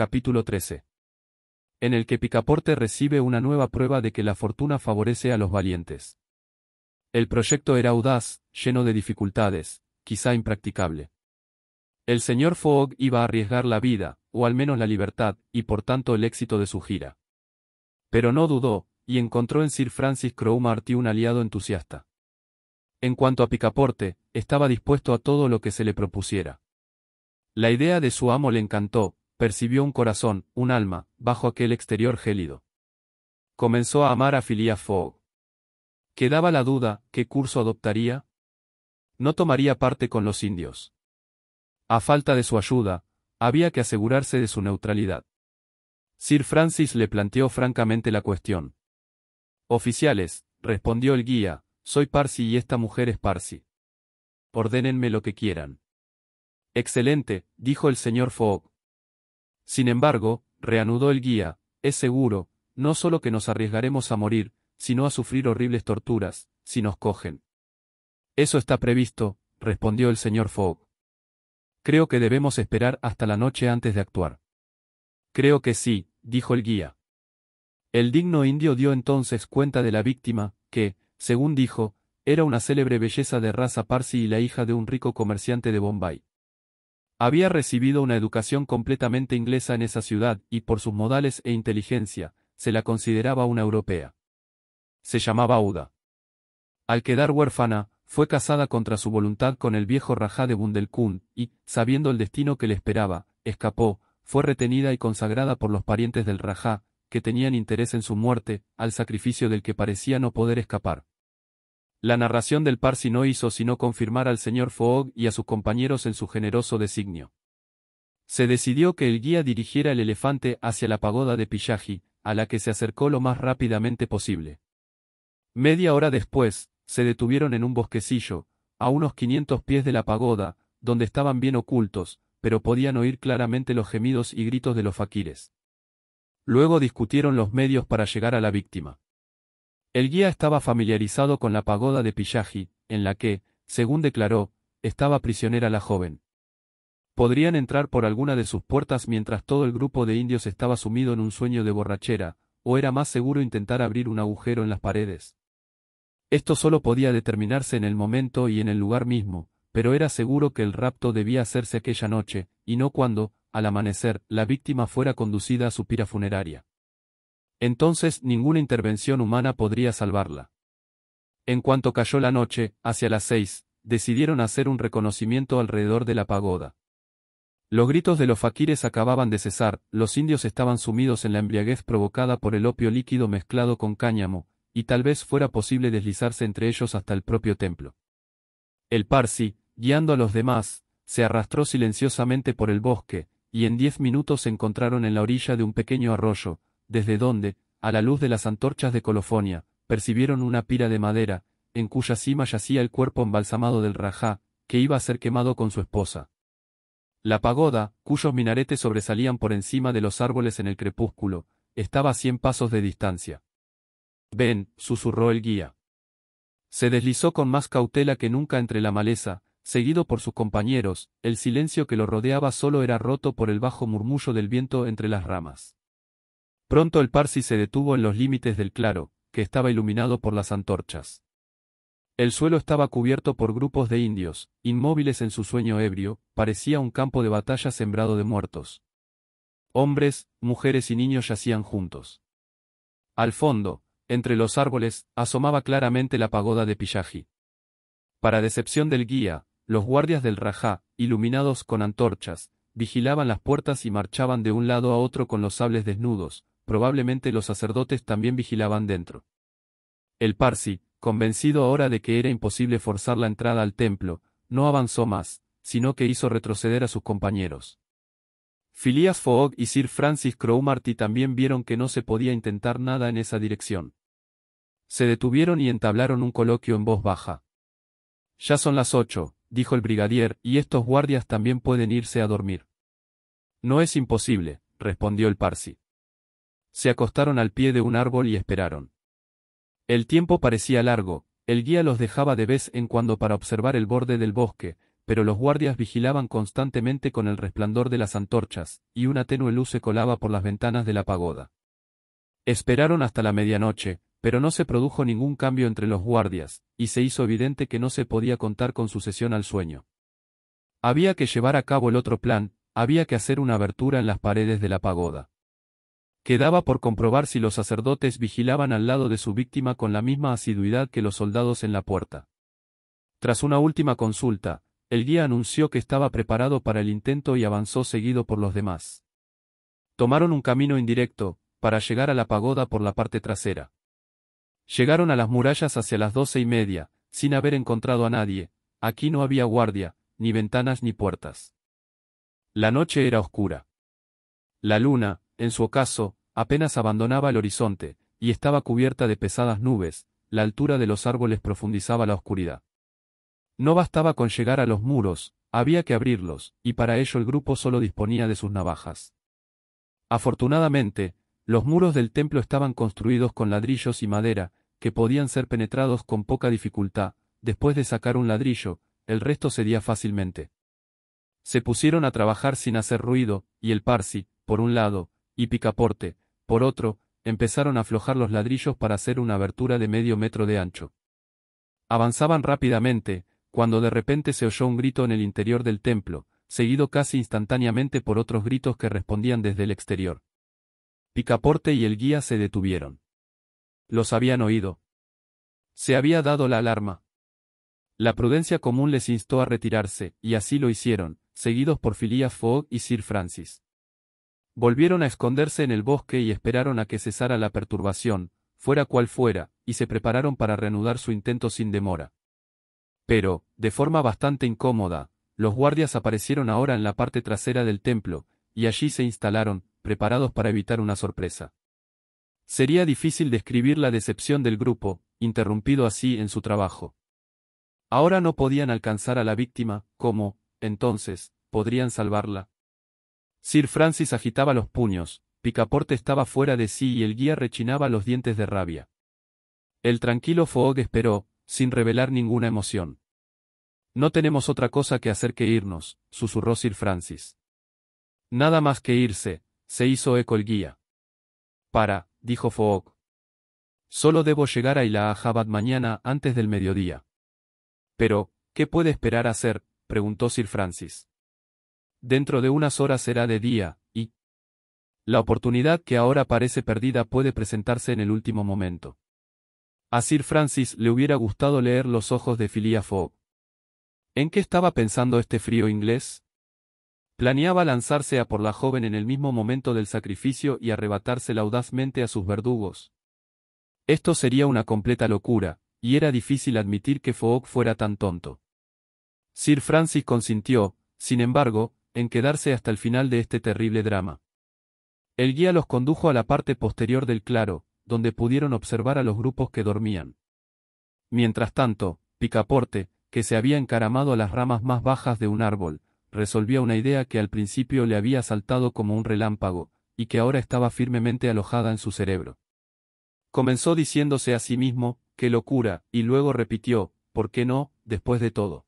Capítulo 13. En el que Picaporte recibe una nueva prueba de que la fortuna favorece a los valientes. El proyecto era audaz, lleno de dificultades, quizá impracticable. El señor Fogg iba a arriesgar la vida, o al menos la libertad, y por tanto el éxito de su gira. Pero no dudó, y encontró en Sir Francis Cromarty un aliado entusiasta. En cuanto a Picaporte, estaba dispuesto a todo lo que se le propusiera. La idea de su amo le encantó, percibió un corazón, un alma, bajo aquel exterior gélido. Comenzó a amar a Phileas Fogg. Quedaba la duda, ¿qué curso adoptaría? No tomaría parte con los indios. A falta de su ayuda, había que asegurarse de su neutralidad. Sir Francis le planteó francamente la cuestión. Oficiales, respondió el guía, soy Parsi y esta mujer es Parsi. Ordénenme lo que quieran. Excelente, dijo el señor Fogg, sin embargo, reanudó el guía, es seguro, no solo que nos arriesgaremos a morir, sino a sufrir horribles torturas, si nos cogen. Eso está previsto, respondió el señor Fogg. Creo que debemos esperar hasta la noche antes de actuar. Creo que sí, dijo el guía. El digno indio dio entonces cuenta de la víctima, que, según dijo, era una célebre belleza de raza parsi y la hija de un rico comerciante de Bombay. Había recibido una educación completamente inglesa en esa ciudad y por sus modales e inteligencia, se la consideraba una europea. Se llamaba Auda. Al quedar huérfana, fue casada contra su voluntad con el viejo Rajá de Bundelkund y, sabiendo el destino que le esperaba, escapó, fue retenida y consagrada por los parientes del Rajá, que tenían interés en su muerte, al sacrificio del que parecía no poder escapar. La narración del Parsi no hizo sino confirmar al señor Fogg y a sus compañeros en su generoso designio. Se decidió que el guía dirigiera el elefante hacia la pagoda de Pillaji, a la que se acercó lo más rápidamente posible. Media hora después, se detuvieron en un bosquecillo, a unos 500 pies de la pagoda, donde estaban bien ocultos, pero podían oír claramente los gemidos y gritos de los faquires. Luego discutieron los medios para llegar a la víctima. El guía estaba familiarizado con la pagoda de Pillaji, en la que, según declaró, estaba prisionera la joven. Podrían entrar por alguna de sus puertas mientras todo el grupo de indios estaba sumido en un sueño de borrachera, o era más seguro intentar abrir un agujero en las paredes. Esto solo podía determinarse en el momento y en el lugar mismo, pero era seguro que el rapto debía hacerse aquella noche, y no cuando, al amanecer, la víctima fuera conducida a su pira funeraria entonces ninguna intervención humana podría salvarla. En cuanto cayó la noche, hacia las seis, decidieron hacer un reconocimiento alrededor de la pagoda. Los gritos de los faquires acababan de cesar, los indios estaban sumidos en la embriaguez provocada por el opio líquido mezclado con cáñamo, y tal vez fuera posible deslizarse entre ellos hasta el propio templo. El Parsi, guiando a los demás, se arrastró silenciosamente por el bosque, y en diez minutos se encontraron en la orilla de un pequeño arroyo, desde donde, a la luz de las antorchas de Colofonia, percibieron una pira de madera, en cuya cima yacía el cuerpo embalsamado del Rajá, que iba a ser quemado con su esposa. La pagoda, cuyos minaretes sobresalían por encima de los árboles en el crepúsculo, estaba a cien pasos de distancia. Ven, susurró el guía. Se deslizó con más cautela que nunca entre la maleza, seguido por sus compañeros, el silencio que lo rodeaba solo era roto por el bajo murmullo del viento entre las ramas. Pronto el Parsi se detuvo en los límites del claro, que estaba iluminado por las antorchas. El suelo estaba cubierto por grupos de indios, inmóviles en su sueño ebrio, parecía un campo de batalla sembrado de muertos. Hombres, mujeres y niños yacían juntos. Al fondo, entre los árboles, asomaba claramente la pagoda de Pillaji. Para decepción del guía, los guardias del Rajá, iluminados con antorchas, vigilaban las puertas y marchaban de un lado a otro con los sables desnudos, probablemente los sacerdotes también vigilaban dentro. El Parsi, convencido ahora de que era imposible forzar la entrada al templo, no avanzó más, sino que hizo retroceder a sus compañeros. Phileas Fogg y Sir Francis Cromarty también vieron que no se podía intentar nada en esa dirección. Se detuvieron y entablaron un coloquio en voz baja. Ya son las ocho, dijo el brigadier, y estos guardias también pueden irse a dormir. No es imposible, respondió el Parsi. Se acostaron al pie de un árbol y esperaron. El tiempo parecía largo, el guía los dejaba de vez en cuando para observar el borde del bosque, pero los guardias vigilaban constantemente con el resplandor de las antorchas, y una tenue luz se colaba por las ventanas de la pagoda. Esperaron hasta la medianoche, pero no se produjo ningún cambio entre los guardias, y se hizo evidente que no se podía contar con sucesión al sueño. Había que llevar a cabo el otro plan, había que hacer una abertura en las paredes de la pagoda. Quedaba por comprobar si los sacerdotes vigilaban al lado de su víctima con la misma asiduidad que los soldados en la puerta. Tras una última consulta, el guía anunció que estaba preparado para el intento y avanzó seguido por los demás. Tomaron un camino indirecto, para llegar a la pagoda por la parte trasera. Llegaron a las murallas hacia las doce y media, sin haber encontrado a nadie, aquí no había guardia, ni ventanas ni puertas. La noche era oscura. La luna, en su ocaso, apenas abandonaba el horizonte, y estaba cubierta de pesadas nubes, la altura de los árboles profundizaba la oscuridad. No bastaba con llegar a los muros, había que abrirlos, y para ello el grupo solo disponía de sus navajas. Afortunadamente, los muros del templo estaban construidos con ladrillos y madera, que podían ser penetrados con poca dificultad, después de sacar un ladrillo, el resto cedía fácilmente. Se pusieron a trabajar sin hacer ruido, y el Parsi, por un lado, y Picaporte, por otro, empezaron a aflojar los ladrillos para hacer una abertura de medio metro de ancho. Avanzaban rápidamente, cuando de repente se oyó un grito en el interior del templo, seguido casi instantáneamente por otros gritos que respondían desde el exterior. Picaporte y el guía se detuvieron. Los habían oído. Se había dado la alarma. La prudencia común les instó a retirarse, y así lo hicieron, seguidos por Phileas Fogg y Sir Francis. Volvieron a esconderse en el bosque y esperaron a que cesara la perturbación, fuera cual fuera, y se prepararon para reanudar su intento sin demora. Pero, de forma bastante incómoda, los guardias aparecieron ahora en la parte trasera del templo, y allí se instalaron, preparados para evitar una sorpresa. Sería difícil describir la decepción del grupo, interrumpido así en su trabajo. Ahora no podían alcanzar a la víctima, ¿cómo, entonces, podrían salvarla? Sir Francis agitaba los puños, Picaporte estaba fuera de sí y el guía rechinaba los dientes de rabia. El tranquilo Fogg esperó, sin revelar ninguna emoción. No tenemos otra cosa que hacer que irnos, susurró Sir Francis. Nada más que irse, se hizo eco el guía. Para, dijo Fogg. Solo debo llegar a Ilahabad mañana antes del mediodía. Pero, ¿qué puede esperar hacer? preguntó Sir Francis dentro de unas horas será de día, y la oportunidad que ahora parece perdida puede presentarse en el último momento. A Sir Francis le hubiera gustado leer los ojos de Phileas Fogg. ¿En qué estaba pensando este frío inglés? Planeaba lanzarse a por la joven en el mismo momento del sacrificio y arrebatársela audazmente a sus verdugos. Esto sería una completa locura, y era difícil admitir que Fogg fuera tan tonto. Sir Francis consintió, sin embargo, en quedarse hasta el final de este terrible drama. El guía los condujo a la parte posterior del claro, donde pudieron observar a los grupos que dormían. Mientras tanto, Picaporte, que se había encaramado a las ramas más bajas de un árbol, resolvió una idea que al principio le había saltado como un relámpago, y que ahora estaba firmemente alojada en su cerebro. Comenzó diciéndose a sí mismo, qué locura, y luego repitió, ¿por qué no, después de todo?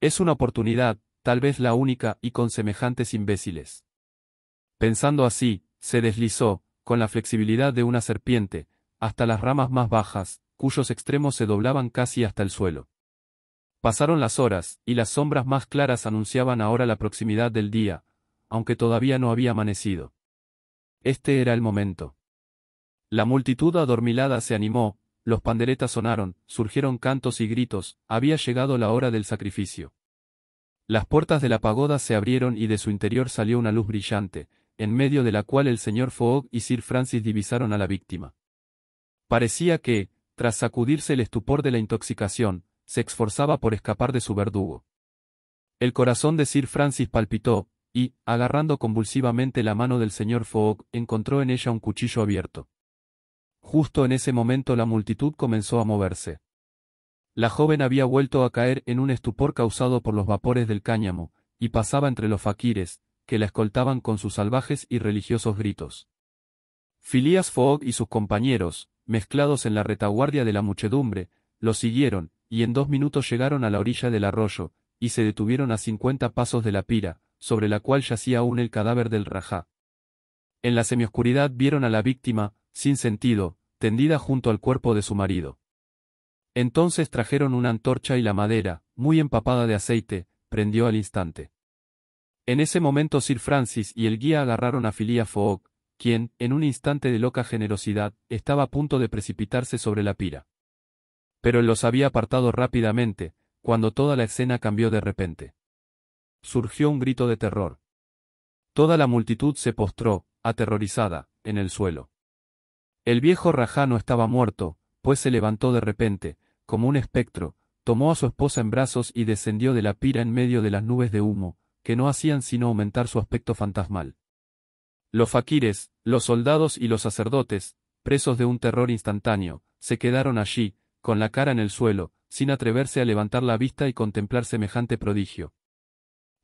Es una oportunidad, tal vez la única, y con semejantes imbéciles. Pensando así, se deslizó, con la flexibilidad de una serpiente, hasta las ramas más bajas, cuyos extremos se doblaban casi hasta el suelo. Pasaron las horas, y las sombras más claras anunciaban ahora la proximidad del día, aunque todavía no había amanecido. Este era el momento. La multitud adormilada se animó, los panderetas sonaron, surgieron cantos y gritos, había llegado la hora del sacrificio. Las puertas de la pagoda se abrieron y de su interior salió una luz brillante, en medio de la cual el señor Fogg y Sir Francis divisaron a la víctima. Parecía que, tras sacudirse el estupor de la intoxicación, se esforzaba por escapar de su verdugo. El corazón de Sir Francis palpitó, y, agarrando convulsivamente la mano del señor Fogg, encontró en ella un cuchillo abierto. Justo en ese momento la multitud comenzó a moverse. La joven había vuelto a caer en un estupor causado por los vapores del cáñamo, y pasaba entre los faquires, que la escoltaban con sus salvajes y religiosos gritos. Phileas Fogg y sus compañeros, mezclados en la retaguardia de la muchedumbre, lo siguieron, y en dos minutos llegaron a la orilla del arroyo, y se detuvieron a cincuenta pasos de la pira, sobre la cual yacía aún el cadáver del rajá. En la semioscuridad vieron a la víctima, sin sentido, tendida junto al cuerpo de su marido. Entonces trajeron una antorcha y la madera, muy empapada de aceite, prendió al instante. En ese momento Sir Francis y el guía agarraron a Filia Fogg, quien, en un instante de loca generosidad, estaba a punto de precipitarse sobre la pira. Pero él los había apartado rápidamente, cuando toda la escena cambió de repente. Surgió un grito de terror. Toda la multitud se postró, aterrorizada, en el suelo. El viejo rajano estaba muerto, pues se levantó de repente, como un espectro, tomó a su esposa en brazos y descendió de la pira en medio de las nubes de humo, que no hacían sino aumentar su aspecto fantasmal. Los faquires, los soldados y los sacerdotes, presos de un terror instantáneo, se quedaron allí, con la cara en el suelo, sin atreverse a levantar la vista y contemplar semejante prodigio.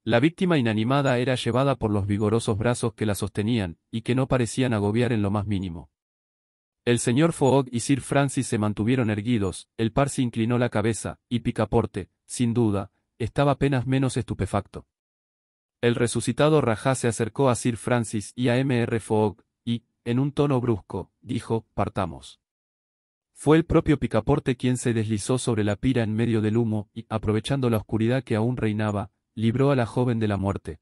La víctima inanimada era llevada por los vigorosos brazos que la sostenían, y que no parecían agobiar en lo más mínimo. El señor Fogg y Sir Francis se mantuvieron erguidos, el par se inclinó la cabeza, y Picaporte, sin duda, estaba apenas menos estupefacto. El resucitado Rajá se acercó a Sir Francis y a M.R. Fogg, y, en un tono brusco, dijo, partamos. Fue el propio Picaporte quien se deslizó sobre la pira en medio del humo y, aprovechando la oscuridad que aún reinaba, libró a la joven de la muerte.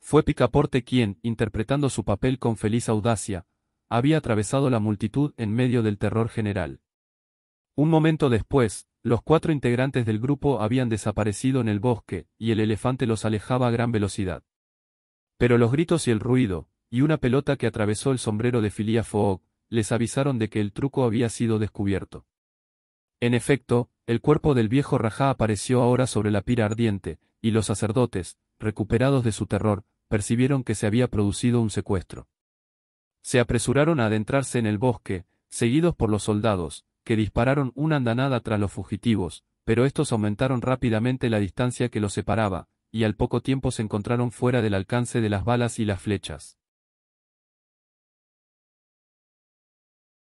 Fue Picaporte quien, interpretando su papel con feliz audacia, había atravesado la multitud en medio del terror general. Un momento después, los cuatro integrantes del grupo habían desaparecido en el bosque, y el elefante los alejaba a gran velocidad. Pero los gritos y el ruido, y una pelota que atravesó el sombrero de Phileas Fogg, les avisaron de que el truco había sido descubierto. En efecto, el cuerpo del viejo Rajá apareció ahora sobre la pira ardiente, y los sacerdotes, recuperados de su terror, percibieron que se había producido un secuestro. Se apresuraron a adentrarse en el bosque, seguidos por los soldados, que dispararon una andanada tras los fugitivos, pero estos aumentaron rápidamente la distancia que los separaba, y al poco tiempo se encontraron fuera del alcance de las balas y las flechas.